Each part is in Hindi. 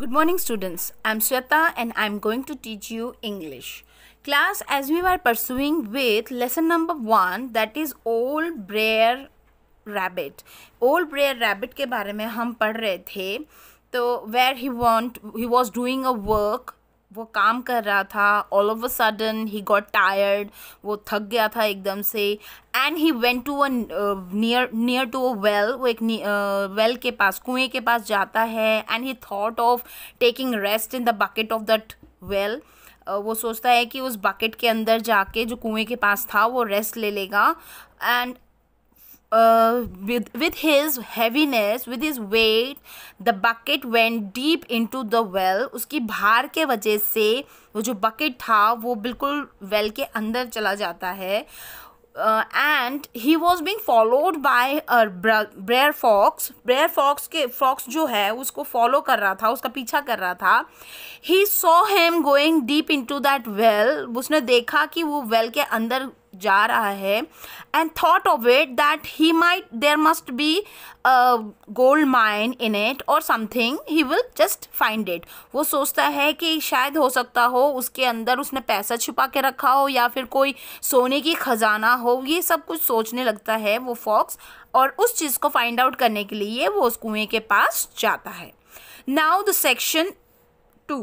Good morning students. I'm Sweta and I'm going to teach you English. Class as we were pursuing with lesson number 1 that is old Brer rabbit. Old Brer rabbit के बारे में हम पढ़ रहे थे तो where he want he was doing a work वो काम कर रहा था all of a sudden he got tired वो थक गया था एकदम से and he went to a near near to a well वो एक वेल uh, के पास कुएं के पास जाता है and he thought of taking rest in the bucket of that well वो सोचता है कि उस बकेट के अंदर जाके जो कुएं के पास था वो रेस्ट ले लेगा and uh, with with his heaviness with his weight the bucket went deep into the well उसकी भार के वजह से वो जो बकेट था वो बिल्कुल वेल well के अंदर चला जाता है and he was being followed by Brer Fox Brer Fox के फॉक्स जो है उसको फॉलो कर रहा था उसका पीछा कर रहा था he so he's going deep in to that well उसने देखा कि वो वेल well के अंदर जा रहा है and thought of it that he might there must be gold mine in it और something he will just find it वो सोचता है कि शायद हो सकता हो उसके अंदर उसने पैसा छुपा के रखा हो या फिर कोई सोने की खजाना हो ये सब कुछ सोचने लगता है वो फॉक्स और उस चीज़ को फाइंड आउट करने के लिए वो उस कुएँ के पास जाता है now the section to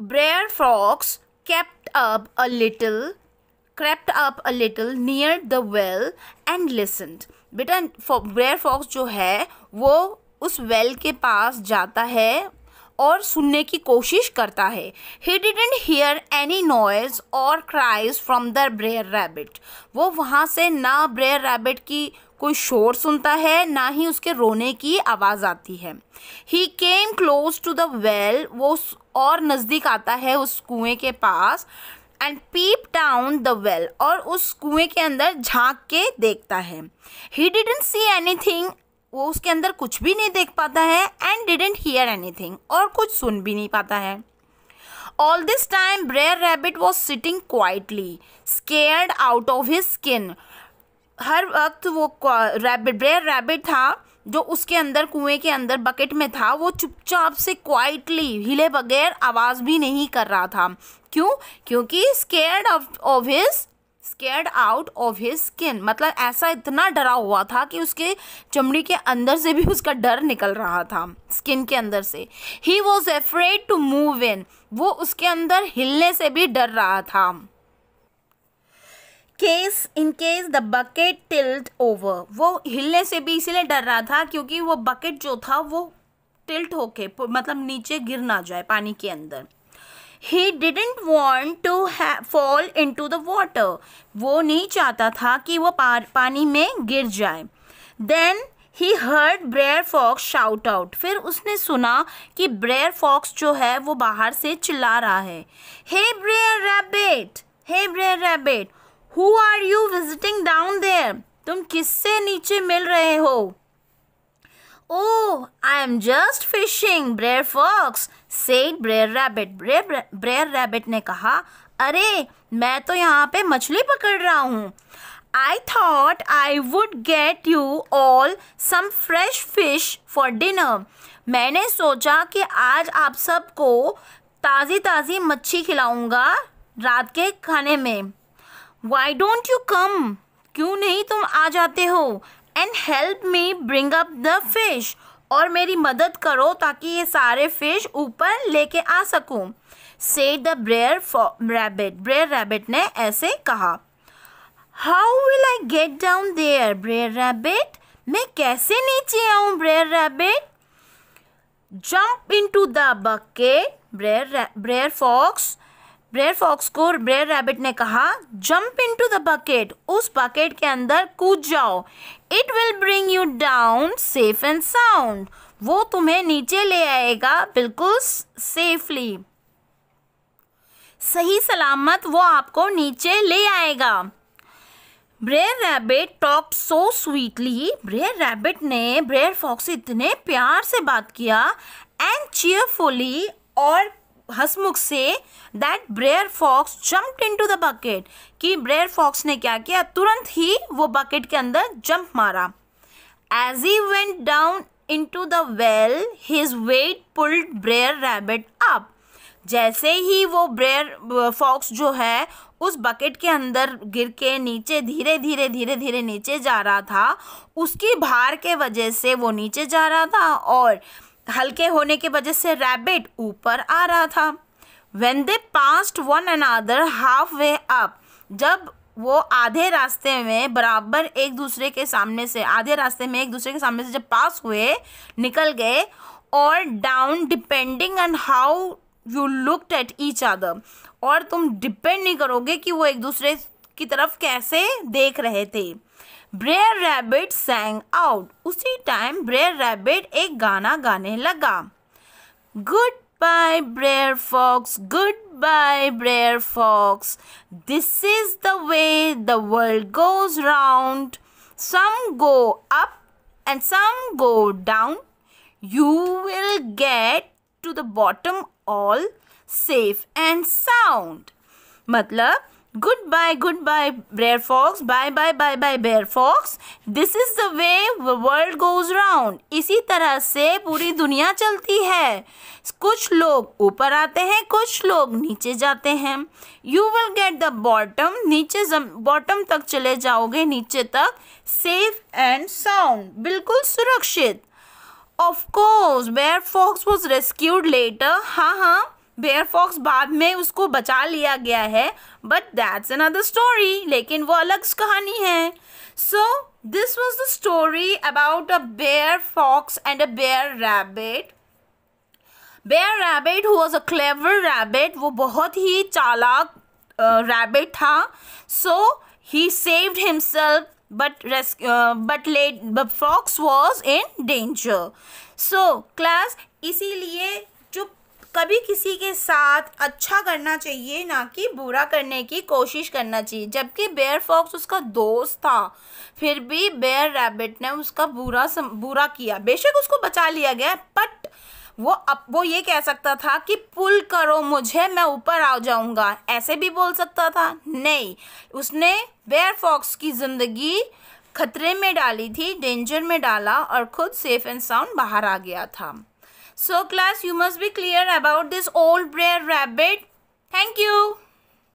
Brer Fox kept up a little crept up a little near the well and listened बेटा ब्रेयर फॉक्स जो है वो उस वेल well के पास जाता है और सुनने की कोशिश करता है he didn't hear any noise और cries from the Brer Rabbit वो वहाँ से ना ब्रेयर रैबिट की कोई शोर सुनता है ना ही उसके रोने की आवाज़ आती है he came close to the well वो और नज़दीक आता है उस कुएँ के पास and peep down the well और उस कुएं के अंदर झांक के देखता है he didn't see anything वो उसके अंदर कुछ भी नहीं देख पाता है and didn't hear anything और कुछ सुन भी नहीं पाता है all this time Brer Rabbit was sitting quietly scared out of his skin हर वक्त वो रैबिट ब्रेयर रैबिट था जो उसके अंदर कुएं के अंदर बकेट में था वो चुपचाप से क्वाइटली हिले बगैर आवाज़ भी नहीं कर रहा था क्यों क्योंकि scared of his scared out of his skin मतलब ऐसा इतना डरा हुआ था कि उसके चमड़ी के अंदर से भी उसका डर निकल रहा था स्किन के अंदर से he was afraid to move in वो उसके अंदर हिलने से भी डर रहा था case in case the bucket tilt over वो हिलने से भी इसीलिए डर रहा था क्योंकि वो बकेट जो था वो टिल्ट होके मतलब नीचे गिर ना जाए पानी के अंदर he didn't want to fall in to the water वो नहीं चाहता था कि वो पानी में गिर जाए then he heard Brer Fox shout out फिर उसने सुना कि ब्रेयर फॉक्स जो है वो बाहर से चिल्ला रहा है hey Brer Rabbit hey Brer Rabbit who are you visiting down there तुम किससे नीचे मिल रहे हो oh I am just fishing Brer Fox said Brer Rabbit Brer Rabbit ने कहा अरे मैं तो यहाँ पे मछली पकड़ रहा हूँ I thought I would get you all some fresh fish for dinner मैंने सोचा कि आज आप सबको ताज़ी ताज़ी मच्छी खिलाऊंगा रात के खाने में वाई डोंट यू कम क्यों नहीं तुम आ जाते हो and help me bring up the fish और मेरी मदद करो ताकि ये सारे फिश ऊपर लेके आ सकूं said the Brer Rabbit Brer Rabbit ने ऐसे कहा how will I get down there Brer Rabbit मैं कैसे नीचे आऊँ Brer Rabbit jump in to the bucket Brer Brer Fox Brer Fox को ब्रेयर रैबिट ने कहा jump in to the bucket उस बकेट के अंदर कूद जाओ it will bring you down safe and sound वो तुम्हें नीचे ले आएगा बिल्कुल सेफली सही सलामत वो आपको नीचे ले आएगा Brer Rabbit talk so sweetly Brer Rabbit ने ब्रेयर फॉक्स इतने प्यार से बात किया एंड चीयरफुली और हसमुख से that Brer Fox jump in to the bucket कि ब्रेयर फॉक्स ने क्या किया तुरंत ही वो बकेट के अंदर जंप मारा as he went down in to the well his weight pulled Brer Rabbit up जैसे ही वो ब्रेयर फॉक्स uh, जो है उस बकेट के अंदर गिर के नीचे धीरे धीरे धीरे धीरे नीचे जा रहा था उसकी भार के वजह से वो नीचे जा रहा था और हल्के होने के वजह से रैबिट ऊपर आ रहा था when they passed one another half way up जब वो आधे रास्ते में बराबर एक दूसरे के सामने से आधे रास्ते में एक दूसरे के सामने से जब पास हुए निकल गए और down depending on how you looked at each other और तुम डिपेंड नहीं करोगे कि वो एक दूसरे की तरफ कैसे देख रहे थे ब्रेयर रैबिट सेंग आउट उसी टाइम ब्रेयर रैबिट एक गाना गाने लगा goodbye Brer Fox goodbye Brer Fox this is the way the world goes round some go up and some go down you will get to the bottom all safe and sound मतलब goodbye goodbye Fox. Fox bye bye bye bye Fox. Fox this is the way world goes round इसी तरह से पूरी दुनिया चलती है कुछ लोग ऊपर आते हैं कुछ लोग नीचे जाते हैं you will get the bottom नीचे बॉटम तक चले जाओगे नीचे तक सेफ एंड साउंड बिल्कुल सुरक्षित of course Brer Fox was rescued later हाँ हाँ बेयरफॉक्स बाद में उसको बचा लिया गया है बट दैट्स अनदर स्टोरी लेकिन वो अलग कहानी है so this was the story about a Brer Fox and a Brer Rabbit Brer Rabbit was a clever rabbit वो बहुत ही चालाक रैबिट uh, था so he saved himself but res- but let Fox was in danger so class इसीलिए कभी किसी के साथ अच्छा करना चाहिए ना कि बुरा करने की कोशिश करना चाहिए जबकि बेयर फॉक्स उसका दोस्त था फिर भी बेयर रैबिट ने उसका बुरा सम, बुरा किया बेशक उसको बचा लिया गया बट वो अब वो ये कह सकता था कि पुल करो मुझे मैं ऊपर आ जाऊंगा ऐसे भी बोल सकता था नहीं उसने बेयर फॉक्स की ज़िंदगी खतरे में डाली थी डेंजर में डाला और खुद सेफ एंड साउंड बाहर आ गया था So class, you must be clear about this old bear rabbit. Thank you.